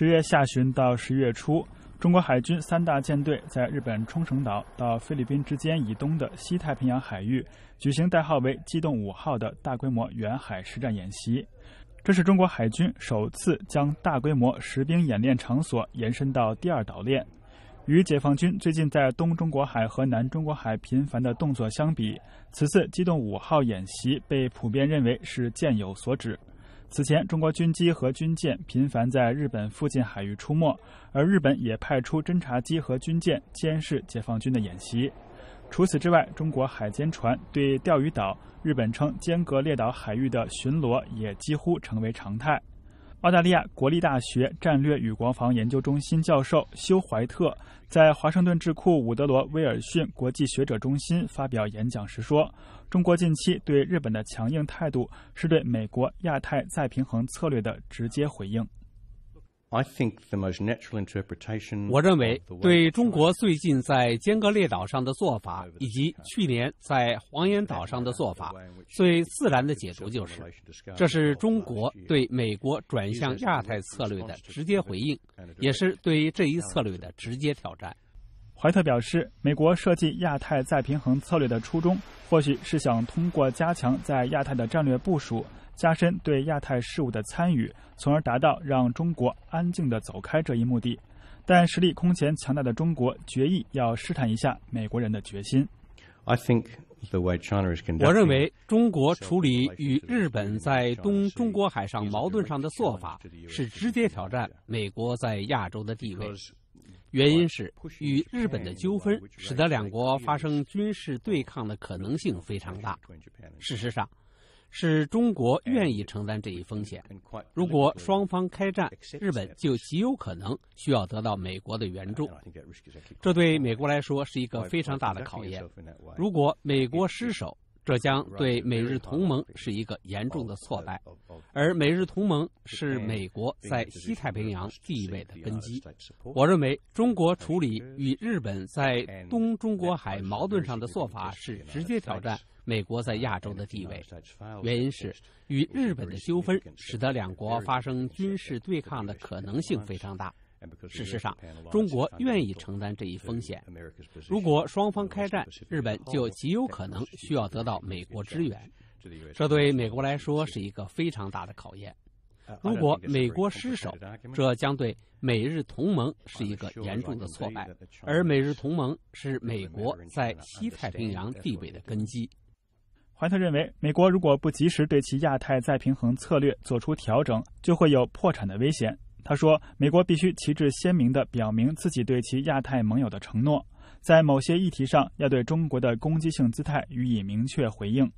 十月下旬到十一月初，中国海军三大舰队在日本冲绳岛到菲律宾之间以东的西太平洋海域举行代号为“机动五号”的大规模远海实战演习。这是中国海军首次将大规模实兵演练场所延伸到第二岛链。与解放军最近在东中国海和南中国海频繁的动作相比，此次“机动五号”演习被普遍认为是箭有所指。此前，中国军机和军舰频繁在日本附近海域出没，而日本也派出侦察机和军舰监视解放军的演习。除此之外，中国海监船对钓鱼岛、日本称尖阁列岛海域的巡逻也几乎成为常态。澳大利亚国立大学战略与国防研究中心教授休·怀特在华盛顿智库伍德罗·威尔逊国际学者中心发表演讲时说：“中国近期对日本的强硬态度，是对美国亚太再平衡策略的直接回应。” I think interpretation the most natural 我认为，对中国最近在尖阁列岛上的做法以及去年在黄岩岛上的做法，最自然的解读就是，这是中国对美国转向亚太策略的直接回应，也是对这一策略的直接挑战。怀特表示，美国设计亚太再平衡策略的初衷，或许是想通过加强在亚太的战略部署。加深对亚太事务的参与，从而达到让中国安静地走开这一目的。但实力空前强大的中国，决意要试探一下美国人的决心。我认为，中国处理与日本在东中国海上矛盾上的做法，是直接挑战美国在亚洲的地位。原因是，与日本的纠纷，使得两国发生军事对抗的可能性非常大。事实上。是中国愿意承担这一风险。如果双方开战，日本就极有可能需要得到美国的援助，这对美国来说是一个非常大的考验。如果美国失守，这将对美日同盟是一个严重的挫败，而美日同盟是美国在西太平洋地位的根基。我认为，中国处理与日本在东中国海矛盾上的做法是直接挑战美国在亚洲的地位。原因是，与日本的纠纷使得两国发生军事对抗的可能性非常大。事实上，中国愿意承担这一风险。如果双方开战，日本就极有可能需要得到美国支援，这对美国来说是一个非常大的考验。如果美国失守，这将对美日同盟是一个严重的挫败，而美日同盟是美国在西太平洋地位的根基。怀特认为，美国如果不及时对其亚太再平衡策略做出调整，就会有破产的危险。他说，美国必须旗帜鲜明地表明自己对其亚太盟友的承诺，在某些议题上要对中国的攻击性姿态予以明确回应。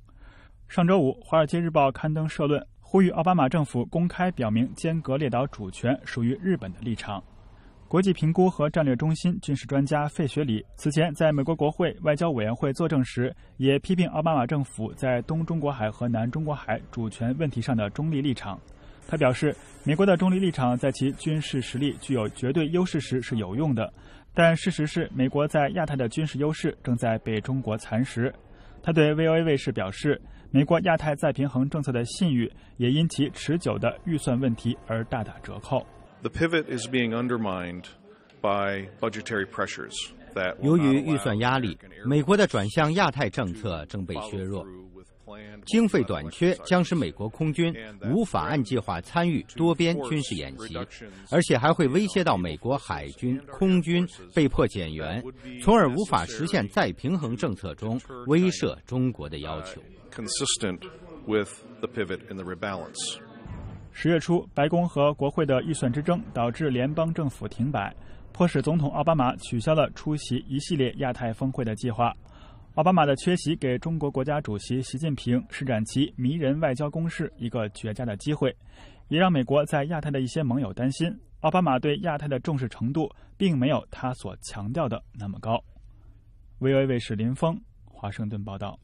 上周五，《华尔街日报》刊登社论，呼吁奥巴马政府公开表明尖阁列岛主权属于日本的立场。国际评估和战略中心军事专家费雪里此前在美国国会外交委员会作证时，也批评奥巴马政府在东中国海和南中国海主权问题上的中立立场。他表示，美国的中立立场在其军事实力具有绝对优势时是有用的，但事实是，美国在亚太的军事优势正在被中国蚕食。他对 VOA 卫视表示，美国亚太再平衡政策的信誉也因其持久的预算问题而大打折扣。由于预算压力，美国的转向亚太政策正被削弱。经费短缺将使美国空军无法按计划参与多边军事演习，而且还会威胁到美国海军、空军被迫减员，从而无法实现再平衡政策中威慑中国的要求。十月初，白宫和国会的预算之争导致联邦政府停摆，迫使总统奥巴马取消了出席一系列亚太峰会的计划。奥巴马的缺席给中国国家主席习近平施展其迷人外交攻势一个绝佳的机会，也让美国在亚太的一些盟友担心，奥巴马对亚太的重视程度并没有他所强调的那么高。VOA 卫视林峰，华盛顿报道。